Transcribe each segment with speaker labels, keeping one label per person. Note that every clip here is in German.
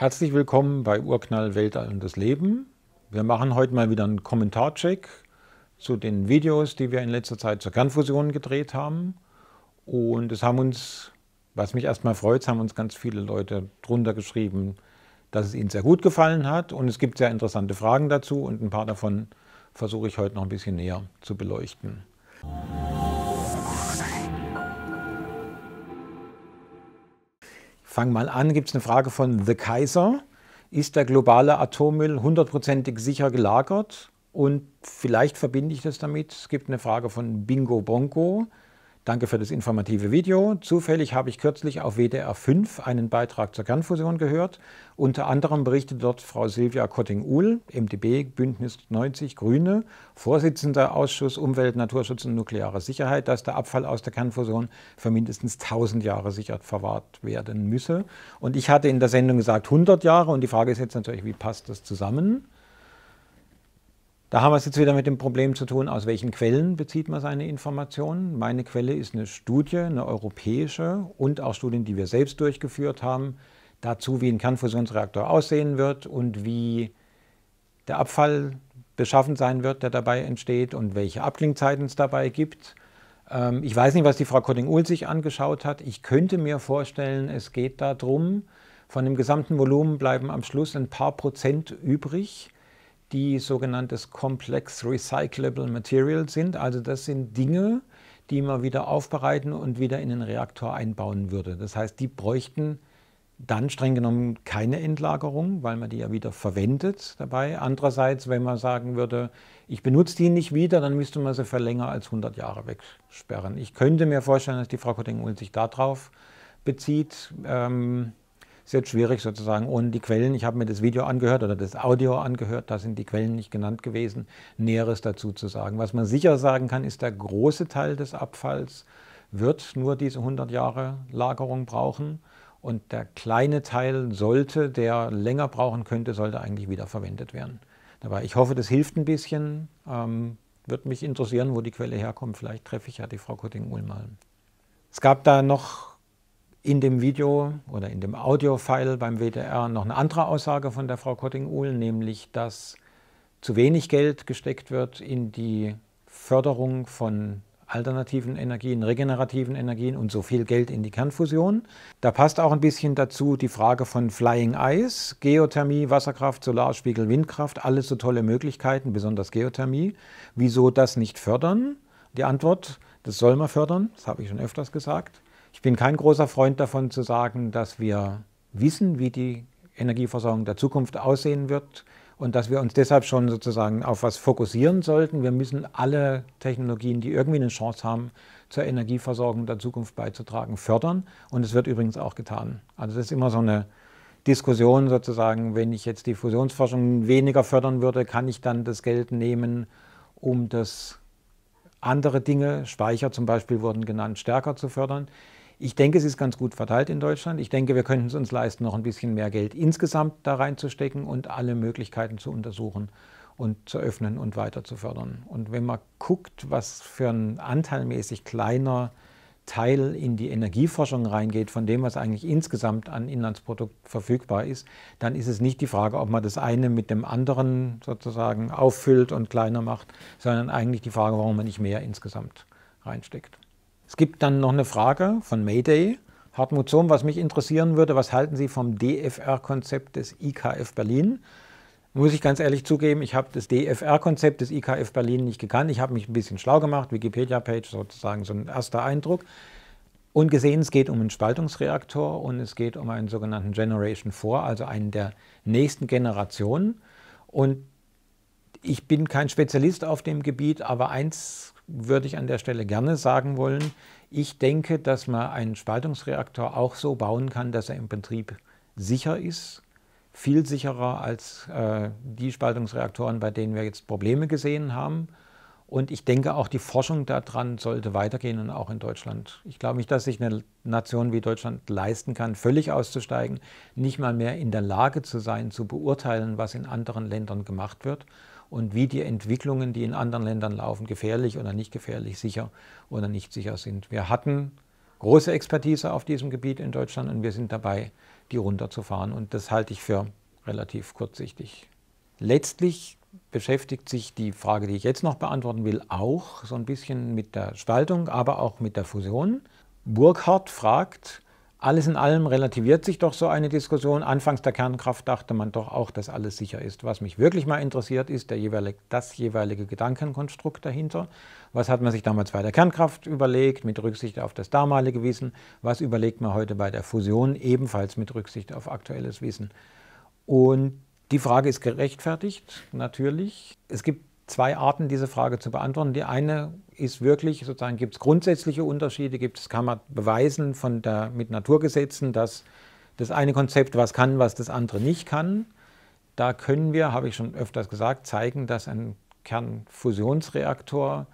Speaker 1: Herzlich willkommen bei Urknall Weltall und das Leben. Wir machen heute mal wieder einen Kommentarcheck zu den Videos, die wir in letzter Zeit zur Kernfusion gedreht haben. Und es haben uns, was mich erstmal freut, es haben uns ganz viele Leute drunter geschrieben, dass es ihnen sehr gut gefallen hat. Und es gibt sehr interessante Fragen dazu und ein paar davon versuche ich heute noch ein bisschen näher zu beleuchten. Fang mal an, gibt es eine Frage von The Kaiser. Ist der globale Atommüll hundertprozentig sicher gelagert? Und vielleicht verbinde ich das damit. Es gibt eine Frage von Bingo Bongo. Danke für das informative Video. Zufällig habe ich kürzlich auf WDR 5 einen Beitrag zur Kernfusion gehört. Unter anderem berichtet dort Frau Silvia Kotting-Uhl, MDB Bündnis 90 Grüne, Vorsitzender Ausschuss Umwelt, Naturschutz und nukleare Sicherheit, dass der Abfall aus der Kernfusion für mindestens 1000 Jahre sicher verwahrt werden müsse. Und ich hatte in der Sendung gesagt 100 Jahre und die Frage ist jetzt natürlich, wie passt das zusammen? Da haben wir es jetzt wieder mit dem Problem zu tun, aus welchen Quellen bezieht man seine Informationen. Meine Quelle ist eine Studie, eine europäische und auch Studien, die wir selbst durchgeführt haben, dazu, wie ein Kernfusionsreaktor aussehen wird und wie der Abfall beschaffen sein wird, der dabei entsteht und welche Abklingzeiten es dabei gibt. Ähm, ich weiß nicht, was die Frau Kotting-Uhl sich angeschaut hat. Ich könnte mir vorstellen, es geht darum, von dem gesamten Volumen bleiben am Schluss ein paar Prozent übrig die sogenanntes Complex Recyclable Material sind. Also das sind Dinge, die man wieder aufbereiten und wieder in den Reaktor einbauen würde. Das heißt, die bräuchten dann streng genommen keine Endlagerung, weil man die ja wieder verwendet dabei. Andererseits, wenn man sagen würde, ich benutze die nicht wieder, dann müsste man sie für länger als 100 Jahre wegsperren. Ich könnte mir vorstellen, dass die Frau Kotting-Uhl sich darauf bezieht. Ähm, ist jetzt schwierig sozusagen. ohne die Quellen, ich habe mir das Video angehört oder das Audio angehört, da sind die Quellen nicht genannt gewesen, Näheres dazu zu sagen. Was man sicher sagen kann, ist, der große Teil des Abfalls wird nur diese 100 Jahre Lagerung brauchen. Und der kleine Teil sollte, der länger brauchen könnte, sollte eigentlich wieder verwendet werden. Dabei, ich hoffe, das hilft ein bisschen. Ähm, wird mich interessieren, wo die Quelle herkommt. Vielleicht treffe ich ja die Frau Kotting-Uhl mal. Es gab da noch in dem Video oder in dem Audio-File beim WDR noch eine andere Aussage von der Frau Kotting-Uhl, nämlich dass zu wenig Geld gesteckt wird in die Förderung von alternativen Energien, regenerativen Energien und so viel Geld in die Kernfusion. Da passt auch ein bisschen dazu die Frage von Flying Ice, Geothermie, Wasserkraft, Solarspiegel, Windkraft, alles so tolle Möglichkeiten, besonders Geothermie. Wieso das nicht fördern? Die Antwort, das soll man fördern, das habe ich schon öfters gesagt. Ich bin kein großer Freund davon zu sagen, dass wir wissen, wie die Energieversorgung der Zukunft aussehen wird und dass wir uns deshalb schon sozusagen auf was fokussieren sollten. Wir müssen alle Technologien, die irgendwie eine Chance haben, zur Energieversorgung der Zukunft beizutragen, fördern. Und es wird übrigens auch getan. Also das ist immer so eine Diskussion sozusagen, wenn ich jetzt die Fusionsforschung weniger fördern würde, kann ich dann das Geld nehmen, um das andere Dinge, Speicher zum Beispiel wurden genannt, stärker zu fördern. Ich denke, es ist ganz gut verteilt in Deutschland. Ich denke, wir könnten es uns leisten, noch ein bisschen mehr Geld insgesamt da reinzustecken und alle Möglichkeiten zu untersuchen und zu öffnen und weiter zu fördern. Und wenn man guckt, was für ein anteilmäßig kleiner Teil in die Energieforschung reingeht, von dem, was eigentlich insgesamt an Inlandsprodukt verfügbar ist, dann ist es nicht die Frage, ob man das eine mit dem anderen sozusagen auffüllt und kleiner macht, sondern eigentlich die Frage, warum man nicht mehr insgesamt reinsteckt. Es gibt dann noch eine Frage von Mayday. Hartmut Sohm, was mich interessieren würde, was halten Sie vom DFR-Konzept des IKF Berlin? Muss ich ganz ehrlich zugeben, ich habe das DFR-Konzept des IKF Berlin nicht gekannt. Ich habe mich ein bisschen schlau gemacht, Wikipedia-Page sozusagen, so ein erster Eindruck. Und gesehen, es geht um einen Spaltungsreaktor und es geht um einen sogenannten Generation 4, also einen der nächsten Generationen. Und ich bin kein Spezialist auf dem Gebiet, aber eins würde ich an der Stelle gerne sagen wollen. Ich denke, dass man einen Spaltungsreaktor auch so bauen kann, dass er im Betrieb sicher ist, viel sicherer als äh, die Spaltungsreaktoren, bei denen wir jetzt Probleme gesehen haben. Und ich denke, auch die Forschung daran sollte weitergehen und auch in Deutschland. Ich glaube nicht, dass sich eine Nation wie Deutschland leisten kann, völlig auszusteigen, nicht mal mehr in der Lage zu sein, zu beurteilen, was in anderen Ländern gemacht wird, und wie die Entwicklungen, die in anderen Ländern laufen, gefährlich oder nicht gefährlich, sicher oder nicht sicher sind. Wir hatten große Expertise auf diesem Gebiet in Deutschland und wir sind dabei, die runterzufahren. Und das halte ich für relativ kurzsichtig. Letztlich beschäftigt sich die Frage, die ich jetzt noch beantworten will, auch so ein bisschen mit der Spaltung, aber auch mit der Fusion. Burkhardt fragt, alles in allem relativiert sich doch so eine Diskussion. Anfangs der Kernkraft dachte man doch auch, dass alles sicher ist. Was mich wirklich mal interessiert, ist der jeweilige, das jeweilige Gedankenkonstrukt dahinter. Was hat man sich damals bei der Kernkraft überlegt, mit Rücksicht auf das damalige Wissen? Was überlegt man heute bei der Fusion, ebenfalls mit Rücksicht auf aktuelles Wissen? Und die Frage ist gerechtfertigt, natürlich. Es gibt zwei Arten, diese Frage zu beantworten. Die eine ist wirklich, sozusagen, gibt es grundsätzliche Unterschiede, gibt es, kann man beweisen von der, mit Naturgesetzen, dass das eine Konzept was kann, was das andere nicht kann. Da können wir, habe ich schon öfters gesagt, zeigen, dass ein Kernfusionsreaktor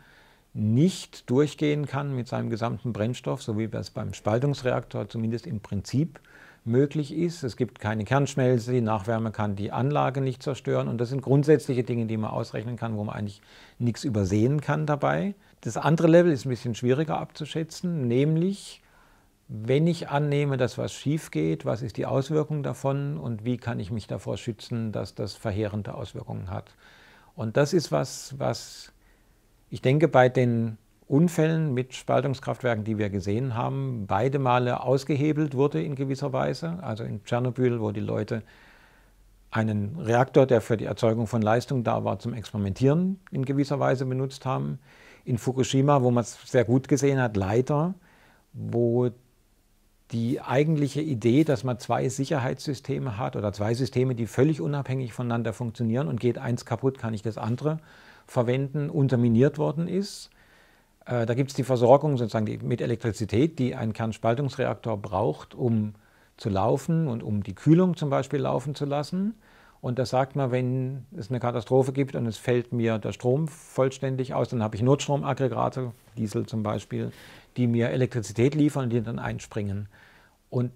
Speaker 1: nicht durchgehen kann mit seinem gesamten Brennstoff, so wie wir es beim Spaltungsreaktor zumindest im Prinzip äh, möglich ist. Es gibt keine Kernschmelze, die Nachwärme kann die Anlage nicht zerstören und das sind grundsätzliche Dinge, die man ausrechnen kann, wo man eigentlich nichts übersehen kann dabei. Das andere Level ist ein bisschen schwieriger abzuschätzen, nämlich wenn ich annehme, dass was schief geht, was ist die Auswirkung davon und wie kann ich mich davor schützen, dass das verheerende Auswirkungen hat. Und das ist was, was ich denke bei den Unfällen mit Spaltungskraftwerken, die wir gesehen haben, beide Male ausgehebelt wurde in gewisser Weise. Also in Tschernobyl, wo die Leute einen Reaktor, der für die Erzeugung von Leistung da war, zum Experimentieren in gewisser Weise benutzt haben. In Fukushima, wo man es sehr gut gesehen hat, leider, wo die eigentliche Idee, dass man zwei Sicherheitssysteme hat oder zwei Systeme, die völlig unabhängig voneinander funktionieren und geht eins kaputt, kann ich das andere verwenden, unterminiert worden ist. Äh, da gibt es die Versorgung sozusagen mit Elektrizität, die ein Kernspaltungsreaktor braucht, um zu laufen und um die Kühlung zum Beispiel laufen zu lassen. Und das sagt man, wenn es eine Katastrophe gibt und es fällt mir der Strom vollständig aus, dann habe ich Notstromaggregate, Diesel zum Beispiel, die mir Elektrizität liefern und die dann einspringen. Und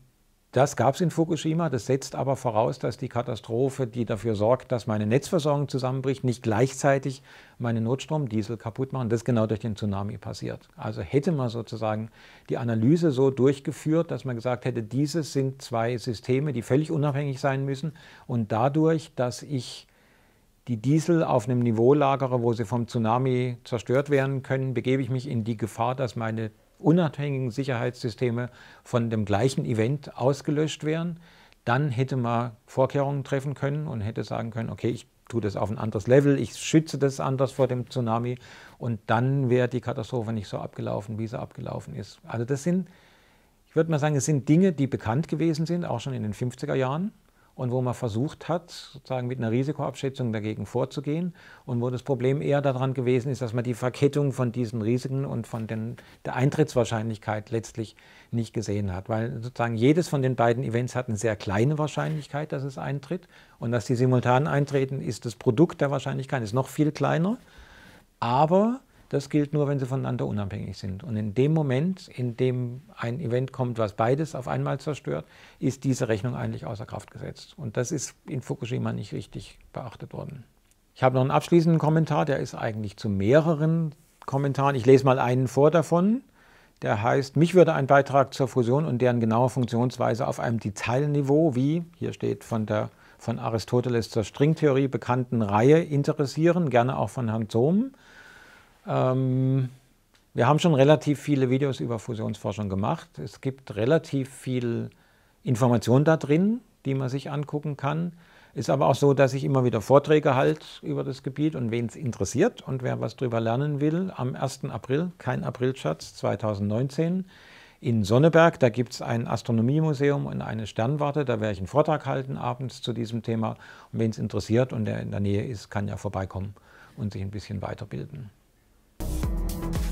Speaker 1: das gab es in Fukushima. Das setzt aber voraus, dass die Katastrophe, die dafür sorgt, dass meine Netzversorgung zusammenbricht, nicht gleichzeitig meine Notstromdiesel kaputt machen. Das ist genau durch den Tsunami passiert. Also hätte man sozusagen die Analyse so durchgeführt, dass man gesagt hätte, dieses sind zwei Systeme, die völlig unabhängig sein müssen. Und dadurch, dass ich die Diesel auf einem Niveau lagere, wo sie vom Tsunami zerstört werden können, begebe ich mich in die Gefahr, dass meine unabhängigen Sicherheitssysteme von dem gleichen Event ausgelöscht wären, dann hätte man Vorkehrungen treffen können und hätte sagen können, okay, ich tue das auf ein anderes Level, ich schütze das anders vor dem Tsunami und dann wäre die Katastrophe nicht so abgelaufen, wie sie abgelaufen ist. Also das sind, ich würde mal sagen, es sind Dinge, die bekannt gewesen sind, auch schon in den 50er Jahren und wo man versucht hat, sozusagen mit einer Risikoabschätzung dagegen vorzugehen und wo das Problem eher daran gewesen ist, dass man die Verkettung von diesen Risiken und von den, der Eintrittswahrscheinlichkeit letztlich nicht gesehen hat, weil sozusagen jedes von den beiden Events hat eine sehr kleine Wahrscheinlichkeit, dass es eintritt und dass die simultan eintreten, ist das Produkt der Wahrscheinlichkeit, ist noch viel kleiner, aber das gilt nur, wenn sie voneinander unabhängig sind. Und in dem Moment, in dem ein Event kommt, was beides auf einmal zerstört, ist diese Rechnung eigentlich außer Kraft gesetzt. Und das ist in Fukushima nicht richtig beachtet worden. Ich habe noch einen abschließenden Kommentar, der ist eigentlich zu mehreren Kommentaren. Ich lese mal einen vor davon. Der heißt, mich würde ein Beitrag zur Fusion und deren genaue Funktionsweise auf einem Detailniveau, wie hier steht von der von Aristoteles zur Stringtheorie bekannten Reihe interessieren, gerne auch von Herrn Zohm. Ähm, wir haben schon relativ viele Videos über Fusionsforschung gemacht. Es gibt relativ viel Information da drin, die man sich angucken kann. Ist aber auch so, dass ich immer wieder Vorträge halte über das Gebiet und wen es interessiert und wer was darüber lernen will, am 1. April, kein Aprilschatz, 2019 in Sonneberg. Da gibt es ein Astronomiemuseum und eine Sternwarte. Da werde ich einen Vortrag halten abends zu diesem Thema. Und wen es interessiert und der in der Nähe ist, kann ja vorbeikommen und sich ein bisschen weiterbilden. thank you